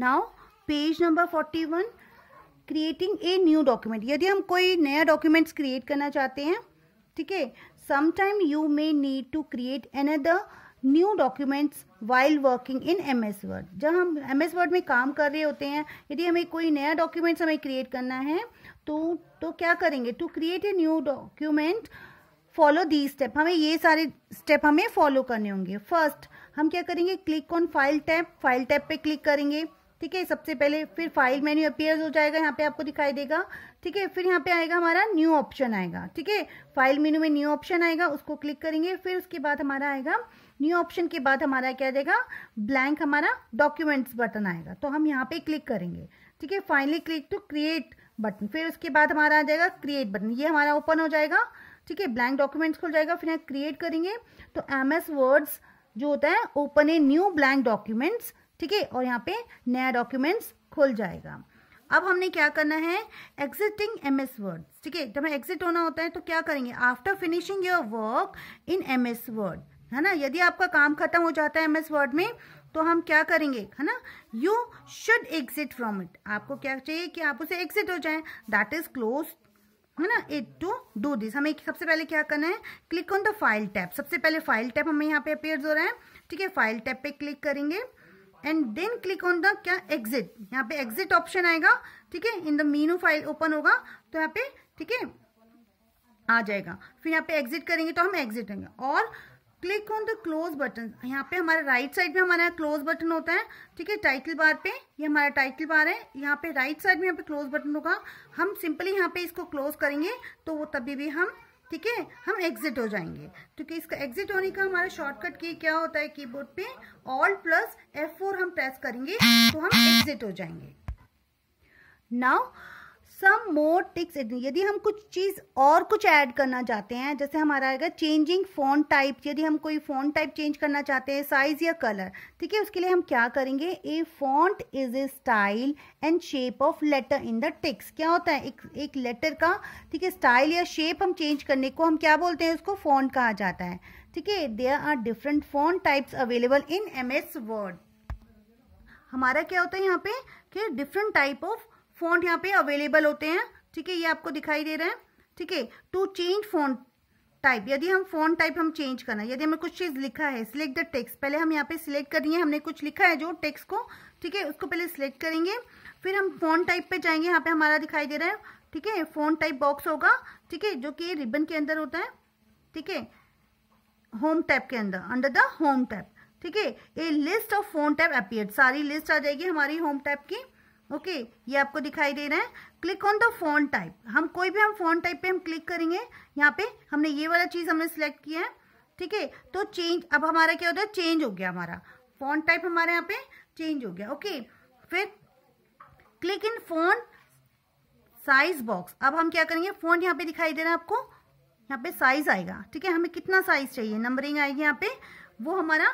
now page number forty one creating a new document यदि हम कोई नया डॉक्यूमेंट्स क्रिएट करना चाहते हैं ठीक है sometime you may need to create other new documents while working in M S Word जब हम एम एस वर्ड में काम कर रहे होते हैं यदि हमें कोई नया डॉक्यूमेंट्स हमें क्रिएट करना है तो तो क्या करेंगे to create a new document follow the step हमें ये सारे स्टेप हमें फॉलो करने होंगे फर्स्ट हम क्या करेंगे click on file tab file tab पे क्लिक करेंगे ठीक है सबसे पहले फिर फाइल मेन्यू अपेयर हो जाएगा यहाँ पे आपको दिखाई देगा ठीक है फिर यहाँ पे आएगा हमारा न्यू ऑप्शन आएगा ठीक है फाइल मेन्यू में न्यू ऑप्शन आएगा उसको क्लिक करेंगे फिर उसके बाद हमारा आएगा न्यू ऑप्शन के बाद हमारा क्या देगा ब्लैंक हमारा डॉक्यूमेंट्स बटन आएगा तो हम यहाँ पे क्लिक करेंगे ठीक है finally click to create button फिर उसके बाद हमारा आ जाएगा क्रिएट बटन ये हमारा ओपन हो जाएगा ठीक है ब्लैंक डॉक्यूमेंट्स खुल जाएगा फिर यहाँ क्रिएट करेंगे तो एम एस वर्ड्स जो होता है open a new blank documents ठीक है और यहाँ पे नया डॉक्यूमेंट्स खुल जाएगा अब हमने क्या करना है एग्जिटिंग एम एस वर्ड ठीक है जब हमें एग्जिट होना होता है तो क्या करेंगे after finishing your work in M S Word है ना यदि आपका काम खत्म हो जाता है एम एस वर्ड में तो हम क्या करेंगे है ना you should exit from it आपको क्या चाहिए कि आप उसे एग्जिट हो जाए दैट इज क्लोज है ना इट टू डू दिस हमें सबसे पहले क्या करना है click on the file tab सबसे पहले फाइल टैप हमें यहाँ पे अपेयर हो रहा है ठीक है फाइल टैप पे क्लिक करेंगे and then click on the क्या एग्जिट यहाँ पे एग्जिट ऑप्शन आएगा ठीक है in the menu file open होगा तो यहाँ पे ठीक है आ जाएगा फिर यहाँ पे एग्जिट करेंगे तो हम एग्जिट होंगे और click on the close button यहाँ पे हमारे राइट साइड में हमारा क्लोज बटन होता है ठीक है टाइटल बार पे ये हमारा टाइटल बार है यहाँ पे राइट साइड में यहाँ पे क्लोज बटन होगा हम सिंपली यहाँ पे इसको क्लोज करेंगे तो वो तभी भी हम ठीक है हम एग्जिट हो जाएंगे ठीक है इसका एग्जिट होने का हमारा शॉर्टकट की क्या होता है कीबोर्ड पे ऑल प्लस एफ फोर हम प्रेस करेंगे तो हम एग्जिट हो जाएंगे नाउ सम मोर टिक्स यदि हम कुछ चीज़ और कुछ ऐड करना चाहते हैं जैसे हमारा आएगा चेंजिंग फोन टाइप यदि हम कोई फोन टाइप चेंज करना चाहते हैं साइज या कलर ठीक है उसके लिए हम क्या करेंगे a font is a style and shape of letter in the text क्या होता है एक एक लेटर का ठीक है स्टाइल या शेप हम चेंज करने को हम क्या बोलते हैं उसको फोन कहा जाता है ठीक है there are different font types available in M S Word हमारा क्या होता है यहाँ पे कि डिफरेंट टाइप ऑफ फॉन्ट यहाँ पे अवेलेबल होते हैं ठीक है ये आपको दिखाई दे रहा है ठीक है टू चेंज फॉन्ट टाइप यदि हम फॉन्ट टाइप हम चेंज करना यदि हमें कुछ चीज़ लिखा है सिलेक्ट द टेक्स्ट पहले हम यहाँ पे सिलेक्ट कर दिए हमने कुछ लिखा है जो टेक्स्ट को ठीक है उसको पहले सिलेक्ट करेंगे फिर हम फॉन्ट टाइप पे जाएंगे यहाँ पे हमारा दिखाई दे रहा है ठीक है फॉन्ट टाइप बॉक्स होगा ठीक है जो कि रिबन के अंदर होता है ठीक है होम टैप के अंदर अंडर द होम टैप ठीक है a list of font tab appear सारी लिस्ट आ जाएगी हमारी होम टैप की ओके okay, ये आपको दिखाई दे रहा है click on the font type हम कोई भी हम फोन टाइप पे हम क्लिक करेंगे यहाँ पे हमने ये वाला चीज़ हमने सेलेक्ट किया है ठीक है तो चेंज अब हमारा क्या होता है चेंज हो गया हमारा फोन टाइप हमारे यहाँ पे चेंज हो गया ओके okay, फिर click in font size box अब हम क्या करेंगे फोन यहाँ पे दिखाई दे रहा है आपको यहाँ पे साइज आएगा ठीक है हमें कितना साइज चाहिए नंबरिंग आएगी यहाँ पे वो हमारा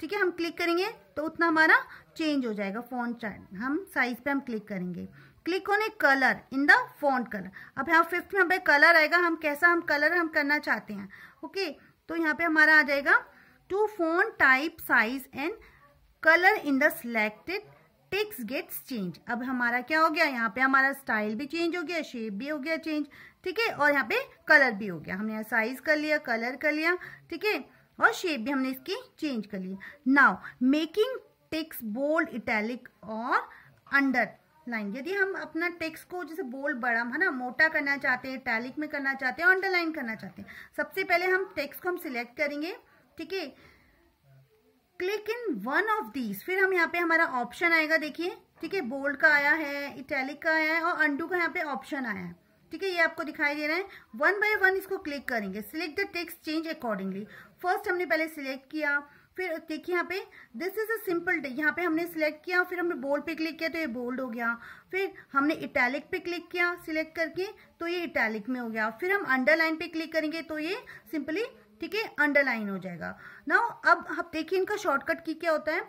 ठीक है हम क्लिक करेंगे तो उतना हमारा चेंज हो जाएगा फोन चार्ट हम साइज पे हम क्लिक करेंगे क्लिक होने colour in the font colour अब यहाँ फिफ्थ में हमें कलर आएगा हम कैसा हम कलर हम करना चाहते हैं ओके तो यहाँ पे हमारा आ जाएगा to font type size and colour in the selected text gets change अब हमारा क्या हो गया यहाँ पे हमारा स्टाइल भी चेंज हो गया शेप भी हो गया चेंज ठीक है और यहाँ पे कलर भी हो गया हमने यहाँ साइज कर लिया कलर कर लिया ठीक है और शेप भी हमने इसकी चेंज कर ली now making text bold italic और अंडर लाइन यदि हम अपना टेक्स को जैसे बोल्ड बड़ा है ना मोटा करना चाहते हैं टैलिक में करना चाहते हैं अंडरलाइन करना चाहते हैं सबसे पहले हम टेक्स को हम सिलेक्ट करेंगे ठीक है click in one of these फिर हम यहाँ पे हमारा ऑप्शन आएगा देखिए ठीक है बोल्ड का आया है इटैलिक का आया है और अंडू का यहाँ पे ऑप्शन आया है ठीक है ये आपको दिखाई दे रहा है वन बाय वन इसको क्लिक करेंगे select the text change accordingly first हमने पहले सिलेक्ट किया फिर देखिए यहाँ पे दिस इज अ सिंपल यहाँ पे हमने सिलेक्ट किया फिर हमने बोल्ड पे क्लिक किया तो ये बोल्ड हो गया फिर हमने इटैलिक पे क्लिक किया सिलेक्ट करके तो ये इटैलिक में हो गया फिर हम अंडरलाइन पे क्लिक करेंगे तो ये सिंपली ठीक है अंडरलाइन हो जाएगा ना अब आप देखिए इनका शॉर्टकट की क्या होता है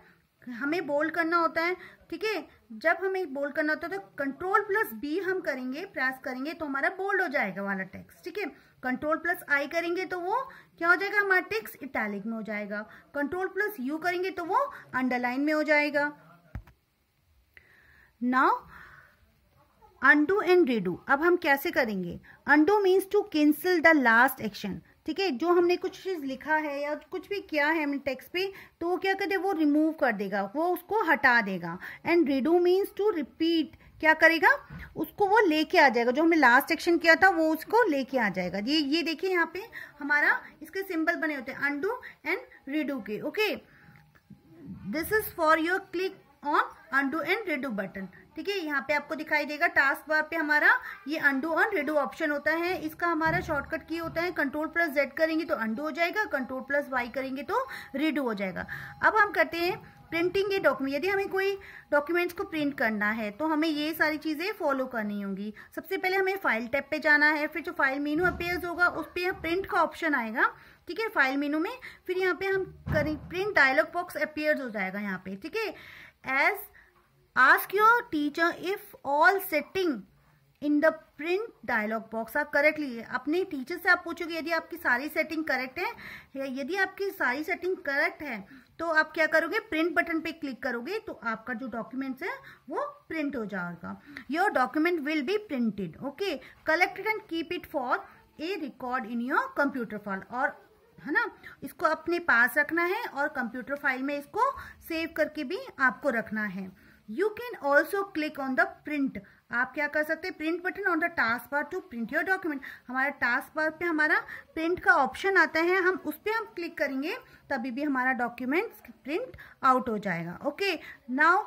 हमें बोल्ड करना होता है ठीक है जब हमें बोल्ड करना होता है तो कंट्रोल प्लस बी हम करेंगे प्रेस करेंगे तो हमारा बोल्ड हो जाएगा वाला टेक्स ठीक है कंट्रोल प्लस आई करेंगे तो वो क्या हो जाएगा हमारा टेक्स इटैलिक में हो जाएगा कंट्रोल प्लस यू करेंगे तो वो अंडरलाइन में हो जाएगा नाउ अंडू एंड रीडू अब हम कैसे करेंगे undo means to cancel the last action ठीक है जो हमने कुछ चीज़ लिखा है या कुछ भी किया है हमने टेक्स्ट पे तो वो क्या करते वो रिमूव कर देगा वो उसको हटा देगा and redo means to repeat क्या करेगा उसको वो लेके आ जाएगा जो हमने लास्ट एक्शन किया था वो उसको लेके आ जाएगा ये ये देखिए यहाँ पे हमारा इसके सिंबल बने होते हैं अंडू एंड रिडू के okay this is for your click on undo and redo button ठीक है यहाँ पे आपको दिखाई देगा टास्क बार पे हमारा ये अंडो और रेडो ऑप्शन होता है इसका हमारा शॉर्टकट की होता है कंट्रोल प्लस जेड करेंगे तो अंडो हो जाएगा कंट्रोल प्लस वाई करेंगे तो रेडो हो जाएगा अब हम करते हैं प्रिंटिंग ये डॉक्यूमेंट यदि हमें कोई डॉक्यूमेंट्स को प्रिंट करना है तो हमें ये सारी चीज़ें फॉलो करनी होंगी सबसे पहले हमें फाइल टैब पे जाना है फिर जो फाइल मेनू अपेयर्स होगा उस पर यहाँ प्रिंट का ऑप्शन आएगा ठीक है फाइल मेनू में फिर यहाँ पे हम करें प्रिंट डायलॉग बॉक्स अपेयर्स हो जाएगा यहाँ पे ठीक है as ask your teacher if all setting in the print dialog box आप करेक्टली अपने टीचर से आप पूछोगे यदि आपकी सारी सेटिंग करेक्ट है यदि आपकी सारी सेटिंग करेक्ट है तो आप क्या करोगे प्रिंट बटन पे क्लिक करोगे तो आपका जो डॉक्यूमेंट्स है वो प्रिंट हो जाएगा your document will be printed okay collected and keep it for a record in your computer file और है ना इसको अपने पास रखना है और कंप्यूटर फाइल में इसको सेव करके भी आपको रखना है you can also click on the print आप क्या कर सकते हैं print button on the task bar to print your document हमारा टास्क बार पे हमारा प्रिंट का ऑप्शन आता है हम उस पर हम क्लिक करेंगे तभी भी हमारा डॉक्यूमेंट प्रिंट आउट हो जाएगा okay now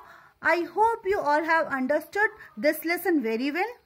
I hope you all have understood this lesson very well